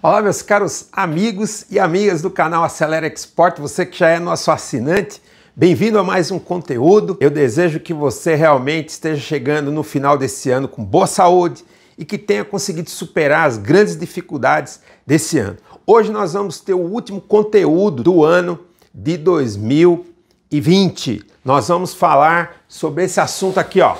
Olá, meus caros amigos e amigas do canal Acelera Export, você que já é nosso assinante, bem-vindo a mais um conteúdo. Eu desejo que você realmente esteja chegando no final desse ano com boa saúde e que tenha conseguido superar as grandes dificuldades desse ano. Hoje nós vamos ter o último conteúdo do ano de 2020. Nós vamos falar sobre esse assunto aqui, ó,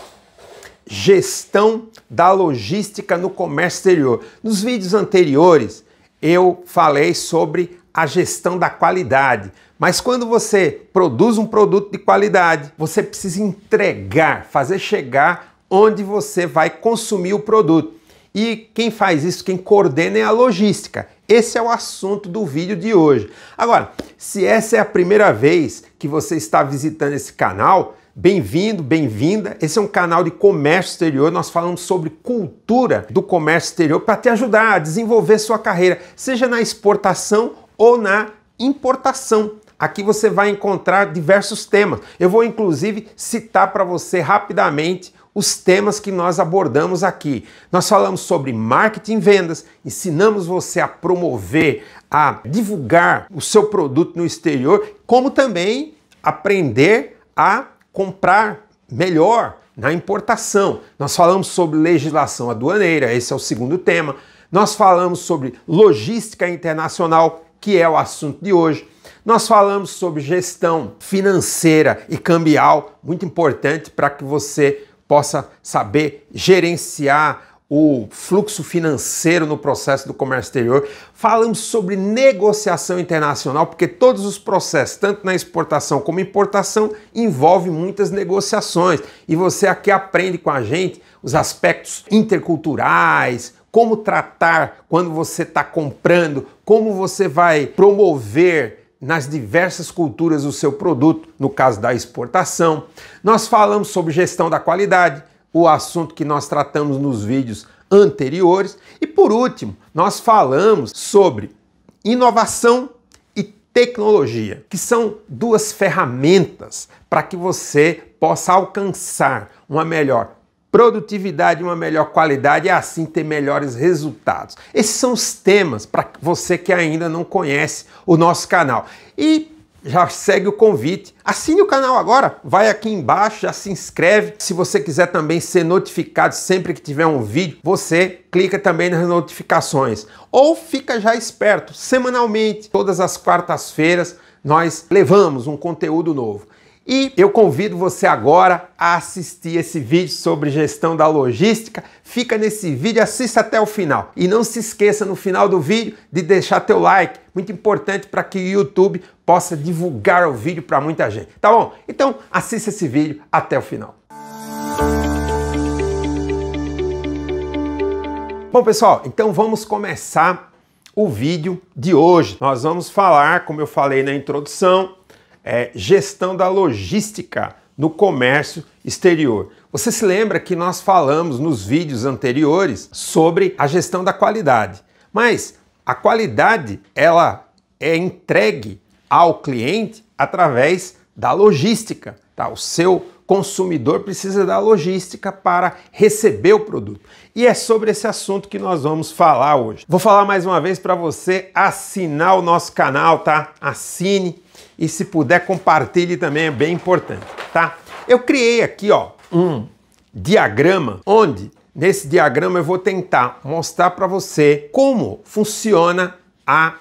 gestão da logística no comércio exterior. Nos vídeos anteriores, eu falei sobre a gestão da qualidade. Mas quando você produz um produto de qualidade, você precisa entregar, fazer chegar onde você vai consumir o produto. E quem faz isso, quem coordena é a logística. Esse é o assunto do vídeo de hoje. Agora, se essa é a primeira vez que você está visitando esse canal, Bem-vindo, bem-vinda. Esse é um canal de comércio exterior. Nós falamos sobre cultura do comércio exterior para te ajudar a desenvolver sua carreira, seja na exportação ou na importação. Aqui você vai encontrar diversos temas. Eu vou inclusive citar para você rapidamente os temas que nós abordamos aqui. Nós falamos sobre marketing vendas, ensinamos você a promover, a divulgar o seu produto no exterior, como também aprender a comprar melhor na importação. Nós falamos sobre legislação aduaneira, esse é o segundo tema. Nós falamos sobre logística internacional, que é o assunto de hoje. Nós falamos sobre gestão financeira e cambial, muito importante para que você possa saber gerenciar o fluxo financeiro no processo do comércio exterior. Falamos sobre negociação internacional, porque todos os processos, tanto na exportação como importação, envolvem muitas negociações. E você aqui aprende com a gente os aspectos interculturais, como tratar quando você está comprando, como você vai promover nas diversas culturas o seu produto, no caso da exportação. Nós falamos sobre gestão da qualidade o assunto que nós tratamos nos vídeos anteriores. E por último, nós falamos sobre inovação e tecnologia, que são duas ferramentas para que você possa alcançar uma melhor produtividade, uma melhor qualidade e assim ter melhores resultados. Esses são os temas para você que ainda não conhece o nosso canal. E já segue o convite. Assine o canal agora, vai aqui embaixo, já se inscreve. Se você quiser também ser notificado sempre que tiver um vídeo, você clica também nas notificações. Ou fica já esperto, semanalmente, todas as quartas-feiras nós levamos um conteúdo novo. E eu convido você agora a assistir esse vídeo sobre gestão da logística. Fica nesse vídeo, assista até o final. E não se esqueça no final do vídeo de deixar teu like, muito importante para que o YouTube possa divulgar o vídeo para muita gente. Tá bom? Então assista esse vídeo até o final. Bom, pessoal, então vamos começar o vídeo de hoje. Nós vamos falar, como eu falei na introdução, é, gestão da logística no comércio exterior. Você se lembra que nós falamos nos vídeos anteriores sobre a gestão da qualidade, mas a qualidade ela é entregue ao cliente através da logística. Tá? O seu consumidor precisa da logística para receber o produto. E é sobre esse assunto que nós vamos falar hoje. Vou falar mais uma vez para você assinar o nosso canal, tá? Assine e se puder compartilhe também, é bem importante, tá? Eu criei aqui, ó, um diagrama onde nesse diagrama eu vou tentar mostrar para você como funciona a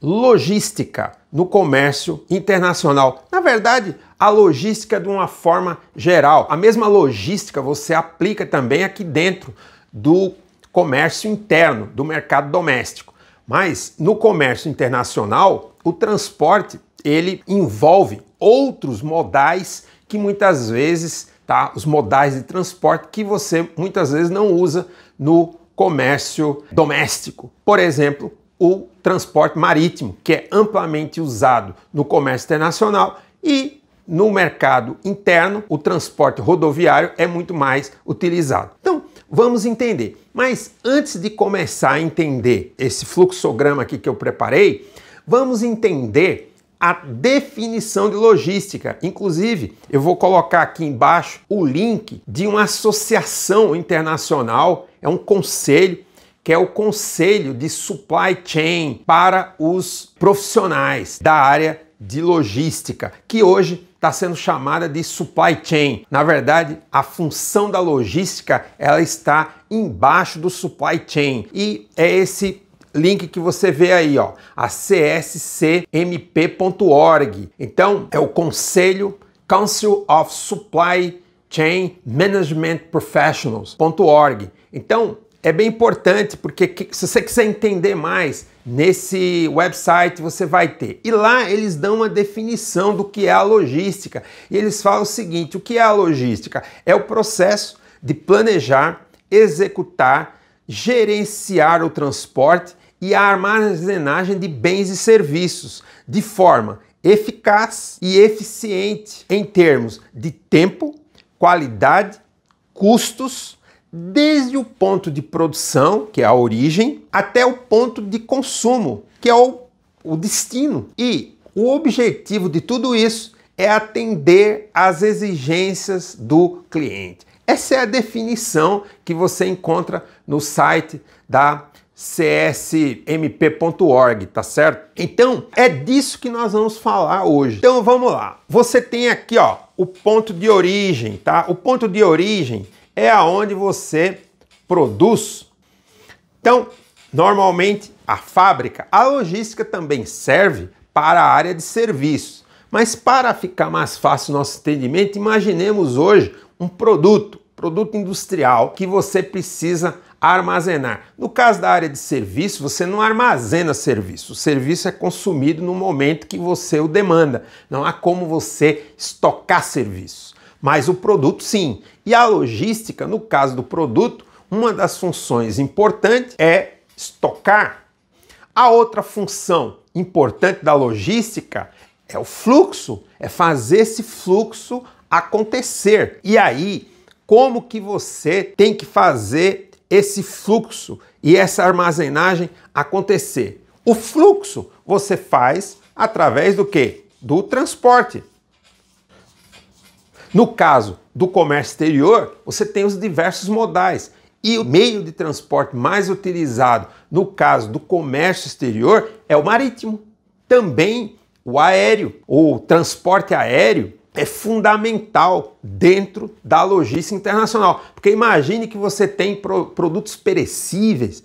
logística no comércio internacional. Na verdade, a logística de uma forma geral. A mesma logística você aplica também aqui dentro do comércio interno, do mercado doméstico. Mas no comércio internacional, o transporte ele envolve outros modais que muitas vezes, tá, os modais de transporte que você muitas vezes não usa no comércio doméstico. Por exemplo, o transporte marítimo, que é amplamente usado no comércio internacional e no mercado interno, o transporte rodoviário é muito mais utilizado. Então, vamos entender. Mas antes de começar a entender esse fluxograma aqui que eu preparei, vamos entender a definição de logística. Inclusive, eu vou colocar aqui embaixo o link de uma associação internacional, é um conselho que é o Conselho de Supply Chain para os profissionais da área de logística, que hoje está sendo chamada de supply chain. Na verdade, a função da logística ela está embaixo do supply chain e é esse link que você vê aí, ó, a cscmp.org. Então, é o Conselho Council of Supply Chain Management Professionals.org. Então, é bem importante, porque se você quiser entender mais, nesse website você vai ter. E lá eles dão uma definição do que é a logística. E eles falam o seguinte: o que é a logística? É o processo de planejar, executar, gerenciar o transporte e a armazenagem de bens e serviços de forma eficaz e eficiente em termos de tempo, qualidade, custos desde o ponto de produção, que é a origem, até o ponto de consumo, que é o, o destino. E o objetivo de tudo isso é atender às exigências do cliente. Essa é a definição que você encontra no site da csmp.org, tá certo? Então, é disso que nós vamos falar hoje. Então, vamos lá. Você tem aqui, ó, o ponto de origem, tá? O ponto de origem é aonde você produz. Então, normalmente a fábrica, a logística também serve para a área de serviços. Mas para ficar mais fácil o nosso entendimento, imaginemos hoje um produto, produto industrial que você precisa armazenar. No caso da área de serviço, você não armazena serviço. O serviço é consumido no momento que você o demanda. Não há como você estocar serviço mas o produto sim. E a logística, no caso do produto, uma das funções importantes é estocar. A outra função importante da logística é o fluxo, é fazer esse fluxo acontecer. E aí, como que você tem que fazer esse fluxo e essa armazenagem acontecer? O fluxo você faz através do que? Do transporte. No caso do comércio exterior, você tem os diversos modais. E o meio de transporte mais utilizado no caso do comércio exterior é o marítimo. Também o aéreo, o transporte aéreo é fundamental dentro da logística internacional. Porque imagine que você tem pro produtos perecíveis.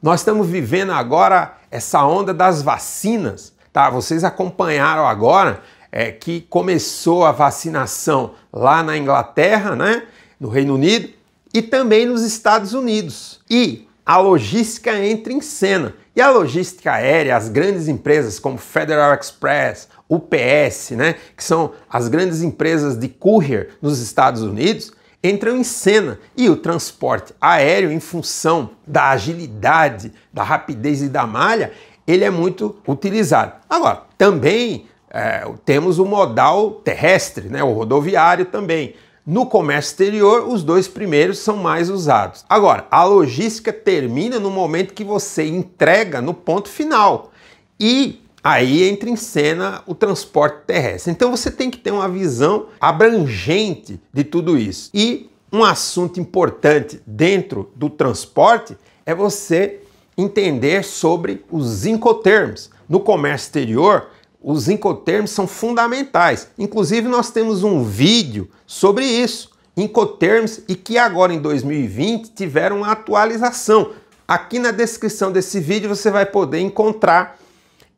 Nós estamos vivendo agora essa onda das vacinas, tá? Vocês acompanharam agora é, que começou a vacinação lá na Inglaterra, né, no Reino Unido, e também nos Estados Unidos. E a logística entra em cena. E a logística aérea, as grandes empresas como Federal Express, UPS, né, que são as grandes empresas de courier nos Estados Unidos, entram em cena. E o transporte aéreo, em função da agilidade, da rapidez e da malha, ele é muito utilizado. Agora, também é, temos o modal terrestre, né, o rodoviário também. No comércio exterior, os dois primeiros são mais usados. Agora, a logística termina no momento que você entrega no ponto final. E aí entra em cena o transporte terrestre. Então você tem que ter uma visão abrangente de tudo isso. E um assunto importante dentro do transporte é você entender sobre os incoterms. No comércio exterior, os incoterms são fundamentais. Inclusive, nós temos um vídeo sobre isso, incoterms, e que agora em 2020 tiveram uma atualização. Aqui na descrição desse vídeo você vai poder encontrar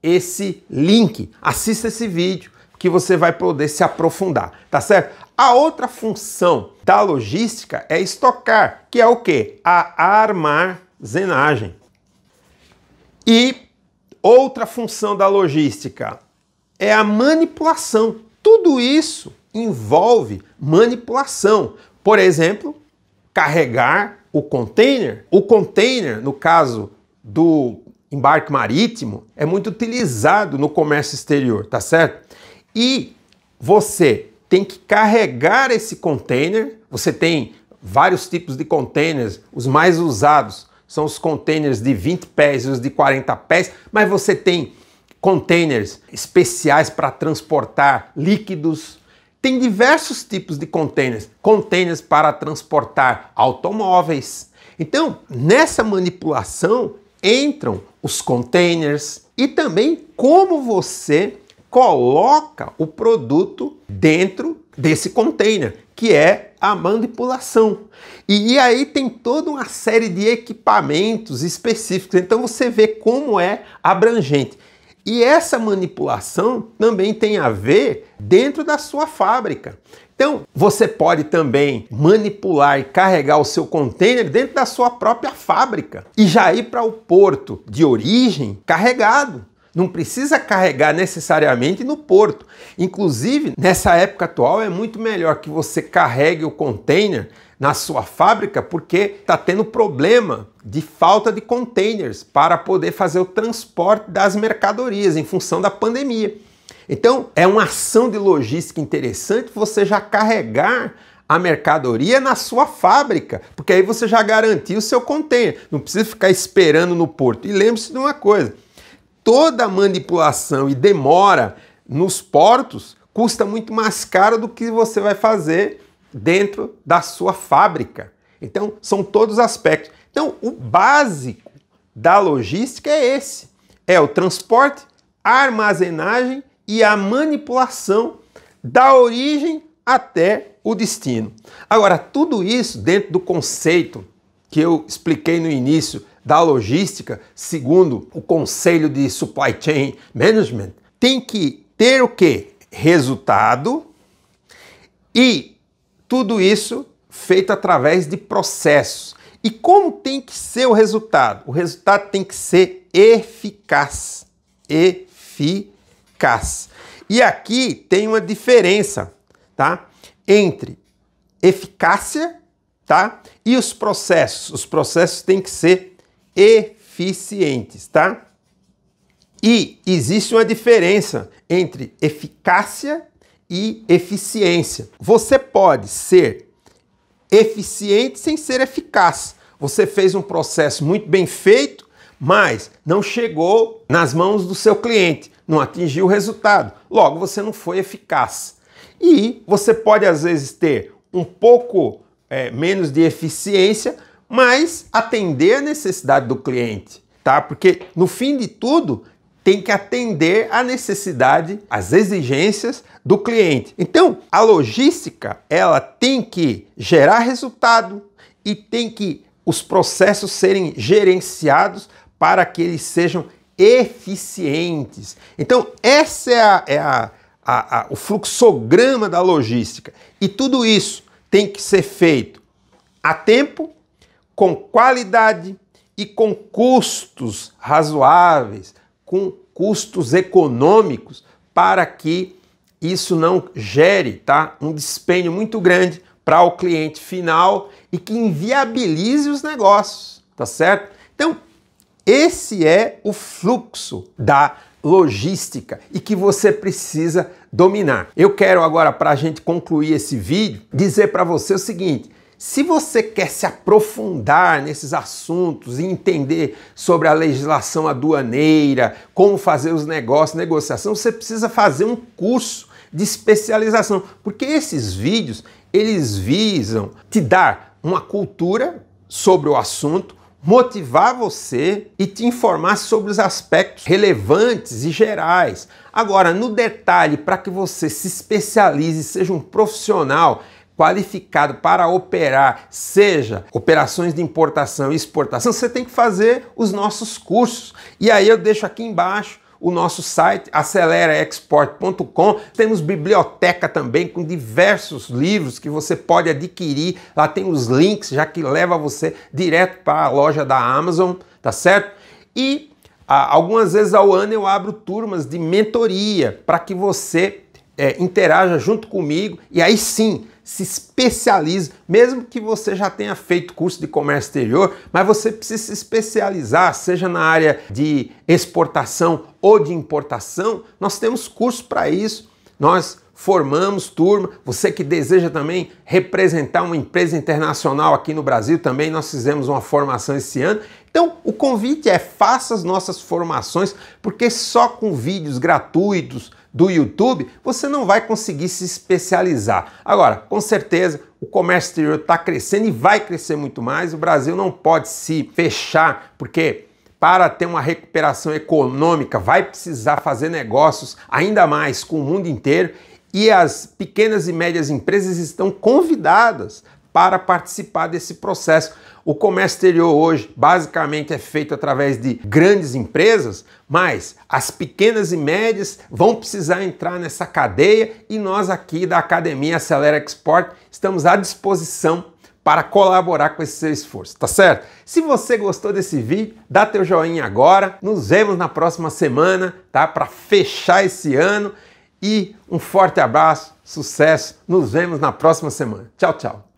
esse link. Assista esse vídeo que você vai poder se aprofundar, tá certo? A outra função da logística é estocar, que é o que? A armazenagem. E outra função da logística é a manipulação. Tudo isso envolve manipulação. Por exemplo, carregar o container. O container, no caso do embarque marítimo, é muito utilizado no comércio exterior, tá certo? E você tem que carregar esse container. Você tem vários tipos de containers, os mais usados são os containers de 20 pés e os de 40 pés, mas você tem containers especiais para transportar líquidos. Tem diversos tipos de containers, containers para transportar automóveis. Então, nessa manipulação entram os containers e também como você coloca o produto dentro desse container, que é a manipulação. E aí tem toda uma série de equipamentos específicos. Então você vê como é abrangente. E essa manipulação também tem a ver dentro da sua fábrica. Então, você pode também manipular e carregar o seu contêiner dentro da sua própria fábrica e já ir para o porto de origem carregado. Não precisa carregar necessariamente no porto. Inclusive, nessa época atual, é muito melhor que você carregue o contêiner na sua fábrica porque está tendo problema de falta de containers para poder fazer o transporte das mercadorias em função da pandemia. Então, é uma ação de logística interessante você já carregar a mercadoria na sua fábrica, porque aí você já garantiu o seu container, não precisa ficar esperando no porto. E lembre-se de uma coisa: toda manipulação e demora nos portos custa muito mais caro do que você vai fazer dentro da sua fábrica. Então, são todos aspectos. Então, o básico da logística é esse: é o transporte, a armazenagem e a manipulação da origem até o destino. Agora, tudo isso dentro do conceito que eu expliquei no início da logística, segundo o Conselho de Supply Chain Management, tem que ter o que? Resultado e tudo isso feito através de processos. E como tem que ser o resultado? O resultado tem que ser eficaz. Eficaz. E aqui tem uma diferença, tá? Entre eficácia, tá? E os processos. Os processos têm que ser eficientes, tá? E existe uma diferença entre eficácia e eficiência. Você pode ser eficiente sem ser eficaz. Você fez um processo muito bem feito, mas não chegou nas mãos do seu cliente, não atingiu o resultado. Logo, você não foi eficaz. E você pode, às vezes, ter um pouco é, menos de eficiência, mas atender a necessidade do cliente, tá? Porque no fim de tudo, tem que atender à necessidade, às exigências do cliente. Então, a logística, ela tem que gerar resultado e tem que os processos serem gerenciados para que eles sejam eficientes. Então, essa é, a, é a, a, o fluxograma da logística. E tudo isso tem que ser feito a tempo, com qualidade e com custos razoáveis com custos econômicos para que isso não gere tá, um despenho muito grande para o cliente final e que inviabilize os negócios, tá certo? Então, esse é o fluxo da logística e que você precisa dominar. Eu quero agora, para a gente concluir esse vídeo, dizer para você o seguinte: se você quer se aprofundar nesses assuntos e entender sobre a legislação aduaneira, como fazer os negócios, negociação, você precisa fazer um curso de especialização, porque esses vídeos, eles visam te dar uma cultura sobre o assunto, motivar você e te informar sobre os aspectos relevantes e gerais. Agora, no detalhe, para que você se especialize, seja um profissional, qualificado para operar, seja operações de importação e exportação, você tem que fazer os nossos cursos. E aí eu deixo aqui embaixo o nosso site aceleraexport.com. Temos biblioteca também com diversos livros que você pode adquirir. Lá tem os links, já que leva você direto para a loja da Amazon, tá certo? E ah, algumas vezes ao ano eu abro turmas de mentoria para que você é, interaja junto comigo e aí sim se especialize, mesmo que você já tenha feito curso de comércio exterior, mas você precisa se especializar, seja na área de exportação ou de importação, nós temos curso para isso. Nós formamos turma. Você que deseja também representar uma empresa internacional aqui no Brasil, também nós fizemos uma formação esse ano então, o convite é faça as nossas formações, porque só com vídeos gratuitos do YouTube você não vai conseguir se especializar. Agora, com certeza, o comércio exterior está crescendo e vai crescer muito mais. O Brasil não pode se fechar, porque para ter uma recuperação econômica vai precisar fazer negócios ainda mais com o mundo inteiro. E as pequenas e médias empresas estão convidadas para participar desse processo o comércio exterior hoje basicamente é feito através de grandes empresas, mas as pequenas e médias vão precisar entrar nessa cadeia e nós aqui da Academia Acelera Export estamos à disposição para colaborar com esse seu esforço, tá certo? Se você gostou desse vídeo, dá teu joinha agora. Nos vemos na próxima semana, tá? Para fechar esse ano e um forte abraço, sucesso. Nos vemos na próxima semana. Tchau, tchau.